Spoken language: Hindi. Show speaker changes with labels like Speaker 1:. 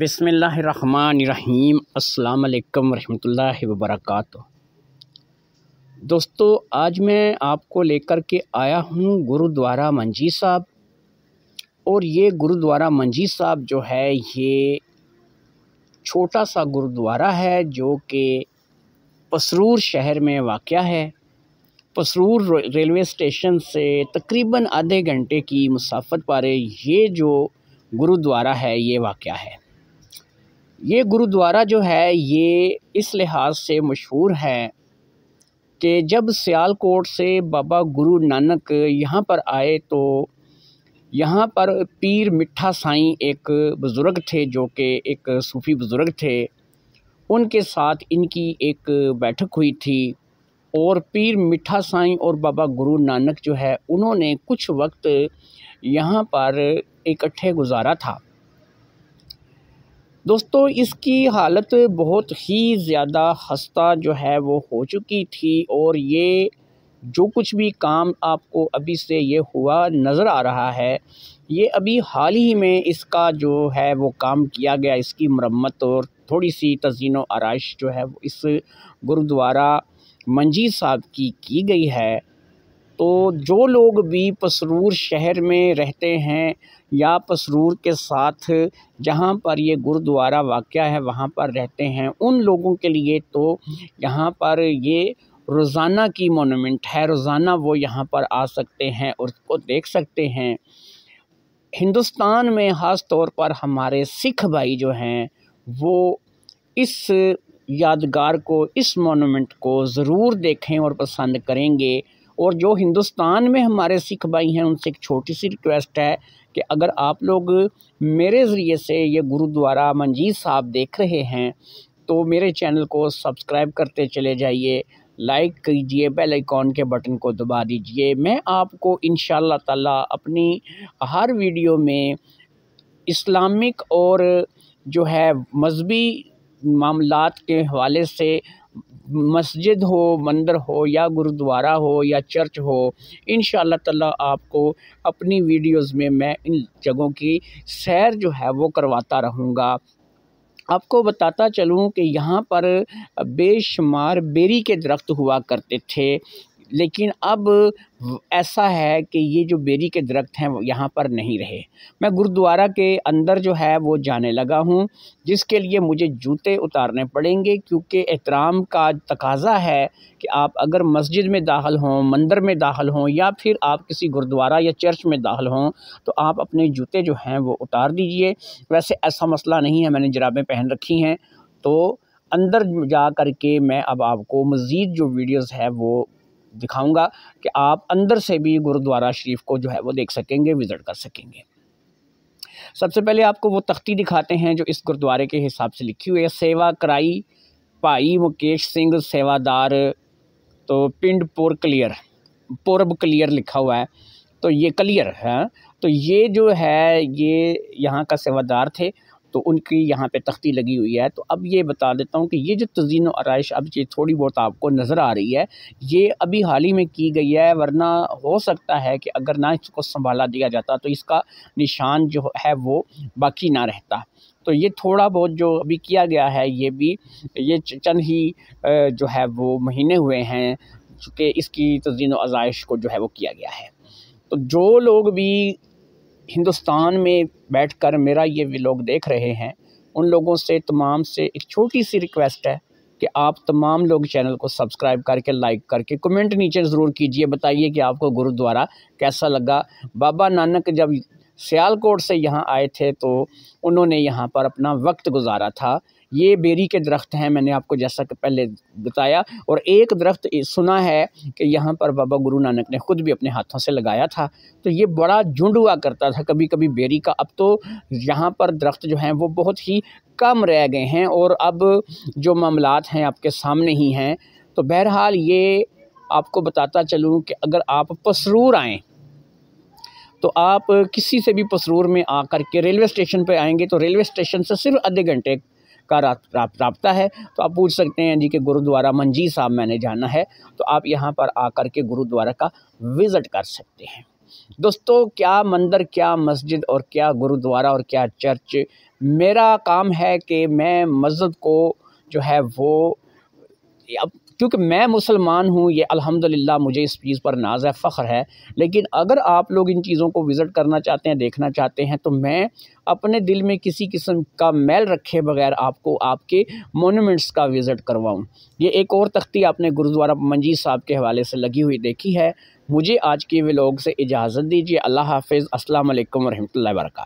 Speaker 1: बिसमीम अल्लाम वरहमल वर्क दोस्तों आज मैं आपको लेकर के आया हूँ गुरुद्वारा मंजी साहब और ये गुरुद्वारा मंजी साहब जो है ये छोटा सा गुरुद्वारा है जो कि पसरूर शहर में वाक़ है पसरूर रेलवे स्टेशन से तकरीबन आधे घंटे की मुसाफत पर ये जो गुरुद्वारा है ये वाक़ है ये गुरुद्वारा जो है ये इस लिहाज से मशहूर है कि जब सियालकोट से बाबा गुरु नानक यहाँ पर आए तो यहाँ पर पीर मिठा साई एक बुज़ुर्ग थे जो कि एक सूफ़ी बुज़ुर्ग थे उनके साथ इनकी एक बैठक हुई थी और पीर मिठा साई और बाबा गुरु नानक जो है उन्होंने कुछ वक्त यहाँ पर इकट्ठे गुजारा था दोस्तों इसकी हालत बहुत ही ज़्यादा हस्ता जो है वो हो चुकी थी और ये जो कुछ भी काम आपको अभी से ये हुआ नज़र आ रहा है ये अभी हाल ही में इसका जो है वो काम किया गया इसकी मरम्मत और थोड़ी सी तजीन आरइश जो है वो इस गुरुद्वारा मंजी साहब की की गई है तो जो लोग भी पसरूर शहर में रहते हैं या पसरूर के साथ जहाँ पर ये गुरुद्वारा वाक़ है वहाँ पर रहते हैं उन लोगों के लिए तो यहाँ पर ये रोज़ाना की मोनूमेंट है रोज़ाना वो यहाँ पर आ सकते हैं और उसको देख सकते हैं हिंदुस्तान में ख़ास तौर पर हमारे सिख भाई जो हैं वो इस यादगार को इस मोनूमेंट को ज़रूर देखें और पसंद करेंगे और जो हिंदुस्तान में हमारे सिख भाई हैं उनसे एक छोटी सी रिक्वेस्ट है कि अगर आप लोग मेरे ज़रिए से ये गुरुद्वारा मंजीत साहब देख रहे हैं तो मेरे चैनल को सब्सक्राइब करते चले जाइए लाइक कीजिए बेल आइकॉन के बटन को दबा दीजिए मैं आपको इन ताला अपनी हर वीडियो में इस्लामिक और जो है मजहबी मामलात के हवाले से मस्जिद हो मंदिर हो या गुरुद्वारा हो या चर्च हो इन ताला आपको अपनी वीडियोस में मैं इन जगहों की सैर जो है वो करवाता रहूँगा आपको बताता चलूँ कि यहाँ पर बेशुमार बेरी के दरख्त हुआ करते थे लेकिन अब ऐसा है कि ये जो बेरी के दरख्त हैं वो यहाँ पर नहीं रहे मैं गुरुद्वारा के अंदर जो है वो जाने लगा हूँ जिसके लिए मुझे जूते उतारने पड़ेंगे क्योंकि एहतराम का तकाजा है कि आप अगर मस्जिद में दाखिल हों मंदिर में दाखिल हों या फिर आप किसी गुरुद्वारा या चर्च में दाखिल हों तो आप अपने जूते जो हैं वो उतार दीजिए वैसे ऐसा मसला नहीं है मैंने जराबें पहन रखी हैं तो अंदर जा कर के मैं अब आपको मज़ीद जो वीडियोस है वो दिखाऊंगा कि आप अंदर से भी गुरुद्वारा शरीफ को जो है वो देख सकेंगे विज़िट कर सकेंगे सबसे पहले आपको वो तख्ती दिखाते हैं जो इस गुरुद्वारे के हिसाब से लिखी हुई है सेवा कराई भाई मुकेश सिंह सेवादार तो पिंड पुर क्लियर पुरब क्लियर लिखा हुआ है तो ये क्लियर है हाँ? तो ये जो है ये यहाँ का सेवादार थे तो उनकी यहाँ पे तख्ती लगी हुई है तो अब ये बता देता हूँ कि ये जो तजीन आरइश अब ये थोड़ी बहुत आपको नज़र आ रही है ये अभी हाल ही में की गई है वरना हो सकता है कि अगर ना इसको संभाला दिया जाता तो इसका निशान जो है वो बाकी ना रहता तो ये थोड़ा बहुत जो अभी किया गया है ये भी ये चंद ही जो है वो महीने हुए हैं चूँकि इसकी तजीन आरइश को जो है वो किया गया है तो जो लोग भी हिंदुस्तान में बैठकर मेरा ये व्लॉग देख रहे हैं उन लोगों से तमाम से एक छोटी सी रिक्वेस्ट है कि आप तमाम लोग चैनल को सब्सक्राइब करके लाइक करके कमेंट नीचे ज़रूर कीजिए बताइए कि आपको गुरुद्वारा कैसा लगा बाबा नानक जब सियालकोट से यहाँ आए थे तो उन्होंने यहाँ पर अपना वक्त गुजारा था ये बेरी के दरख्त हैं मैंने आपको जैसा कि पहले बताया और एक दरख्त सुना है कि यहाँ पर बाबा गुरु नानक ने ख़ुद भी अपने हाथों से लगाया था तो ये बड़ा झुंड हुआ करता था कभी कभी बेरी का अब तो यहाँ पर दरख्त जो हैं वो बहुत ही कम रह गए हैं और अब जो मामलात हैं आपके सामने ही हैं तो बहरहाल ये आपको बताता चलूँ कि अगर आप पसरूर आएँ तो आप किसी से भी पसरूर में आकर के रेलवे स्टेशन पर आएंगे तो रेलवे स्टेशन से सिर्फ आधे घंटे आपका रबता है तो आप पूछ सकते हैं जी कि गुरुद्वारा मंजी साहब मैंने जाना है तो आप यहाँ पर आकर के गुरुद्वारा का विज़िट कर सकते हैं दोस्तों क्या मंदिर क्या मस्जिद और क्या गुरुद्वारा और क्या चर्च मेरा काम है कि मैं मस्जिद को जो है वो अब क्योंकि मैं मुसलमान हूँ ये अल्हम्दुलिल्लाह मुझे इस चीज़ पर नाज है फ़ख्र है लेकिन अगर आप लोग इन चीज़ों को विज़िट करना चाहते हैं देखना चाहते हैं तो मैं अपने दिल में किसी किस्म का मैल रखे बगैर आपको आपके मोनूमेंट्स का विज़िट करवाऊँ ये एक और तख्ती आपने गुरुद्वारा मंजीत साहब के हवाले से लगी हुई देखी है मुझे आज के वे से इजाज़त दीजिए अल्लाह हाफिज़ असल वालेकुम वर्का